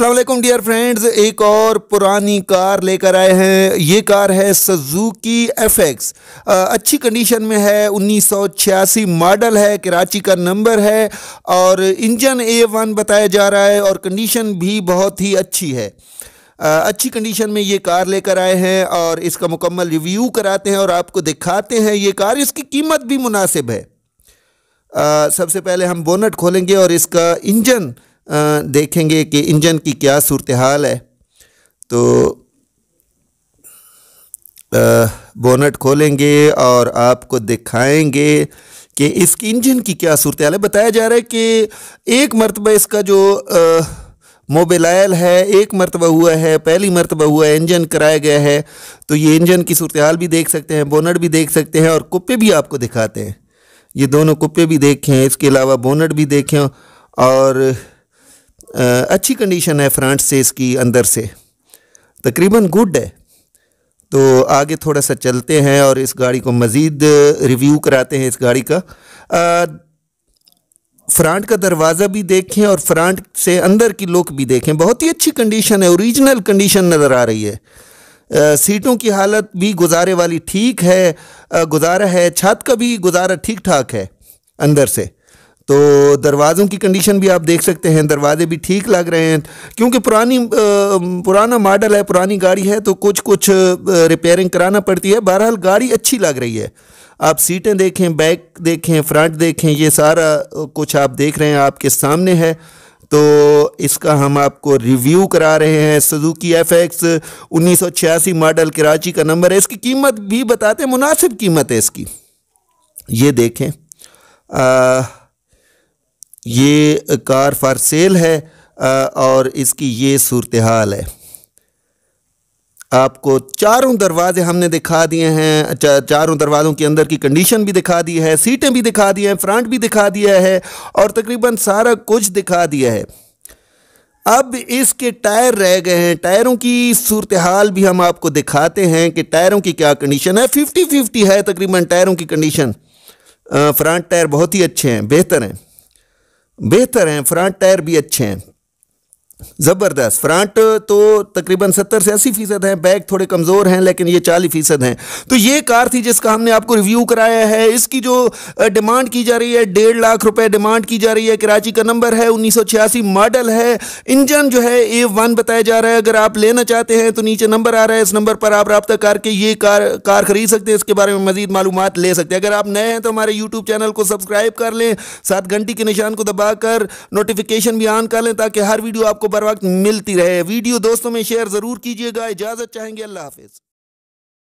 वालेकुम dear friends एक और पुरानी कार लेकर आए हैं ये कार है सजुकी एक्स अच्छी कंडीशन में है 1986 मॉडल है कराची का नंबर है और इंजन ए वन बताया जा रहा है और कंडीशन भी बहुत ही अच्छी है आ, अच्छी कंडीशन में ये कार लेकर आए हैं और इसका मुकम्मल रिव्यू कराते हैं और आपको दिखाते हैं ये कार इसकी कीमत भी मुनासिब है आ, सबसे पहले हम बोनट खोलेंगे और इसका इंजन देखेंगे कि इंजन की क्या सूरत हाल है तो बोनट खोलेंगे और आपको दिखाएंगे कि इसकी इंजन की क्या सूरत हाल है बताया जा रहा है कि एक मरतबा इसका जो मोबिलायल है एक मरतबा हुआ है पहली मरतबा हुआ है इंजन कराया गया है तो ये इंजन की सूरत हाल भी देख सकते हैं बोनट भी देख सकते हैं और कुप्पे भी आपको दिखाते हैं ये दोनों कुप्पे भी देखें इसके अलावा बोनट भी देखें और अच्छी कंडीशन है फ्रंट से इसकी अंदर से तकरीबन गुड है तो आगे थोड़ा सा चलते हैं और इस गाड़ी को मज़ीद रिव्यू कराते हैं इस गाड़ी का फ्रंट का दरवाज़ा भी देखें और फ्रंट से अंदर की लुक भी देखें बहुत ही अच्छी कंडीशन है ओरिजिनल कंडीशन नज़र आ रही है आ, सीटों की हालत भी गुजारे वाली ठीक है आ, गुजारा है छत का भी गुजारा ठीक ठाक है अंदर से तो दरवाज़ों की कंडीशन भी आप देख सकते हैं दरवाजे भी ठीक लग रहे हैं क्योंकि पुरानी पुराना मॉडल है पुरानी गाड़ी है तो कुछ कुछ रिपेयरिंग कराना पड़ती है बहरहाल गाड़ी अच्छी लग रही है आप सीटें देखें बैक देखें फ्रंट देखें ये सारा कुछ आप देख रहे हैं आपके सामने है तो इसका हम आपको रिव्यू करा रहे हैं सुजुकी एफ एक्स उन्नीस मॉडल कराची का नंबर है इसकी कीमत भी बताते मुनासिब कीमत है इसकी ये देखें आ, ये कार फॉर सेल है और इसकी ये सूरत हाल है आपको चारों दरवाजे हमने दिखा दिए हैं चारों दरवाज़ों के अंदर की कंडीशन भी दिखा दी है सीटें भी दिखा दी हैं फ्रंट भी दिखा दिया है और तकरीबन सारा कुछ दिखा दिया है अब इसके टायर रह गए हैं टायरों की सूरत हाल भी हम आपको दिखाते हैं कि टायरों की क्या कंडीशन है फिफ्टी फिफ्टी है तकरीबन टायरों की कंडीशन फ्रंट टायर बहुत ही अच्छे हैं बेहतर हैं बेहतर हैं फ्रंट टायर भी अच्छे हैं ज़बरदस्त फ्रंट तो तकरीबन सत्तर से अस्सी फ़ीसद है बैक थोड़े कमज़ोर हैं लेकिन ये चालीस फ़ीसद हैं तो ये कार थी जिसका हमने आपको रिव्यू कराया है इसकी जो डिमांड की जा रही है डेढ़ लाख रुपए डिमांड की जा रही है कराची का नंबर है उन्नीस मॉडल है इंजन जो है ए वन बताया जा रहा है अगर आप लेना चाहते हैं तो नीचे नंबर आ रहा है इस नंबर पर आप रबता करके ये कार कार खरीद सकते हैं इसके बारे में मजीद मालूम ले सकते हैं अगर आप नए हैं तो हमारे यूट्यूब चैनल को सब्सक्राइब कर लें सात घंटी के निशान को दबाकर नोटिफिकेशन भी ऑन कर लें ताकि हर वीडियो आपको बर वक्त मिलती रहे वीडियो दोस्तों में शेयर ज़रूर कीजिएगा इजाज़त चाहेंगे अल्लाह हाफिज़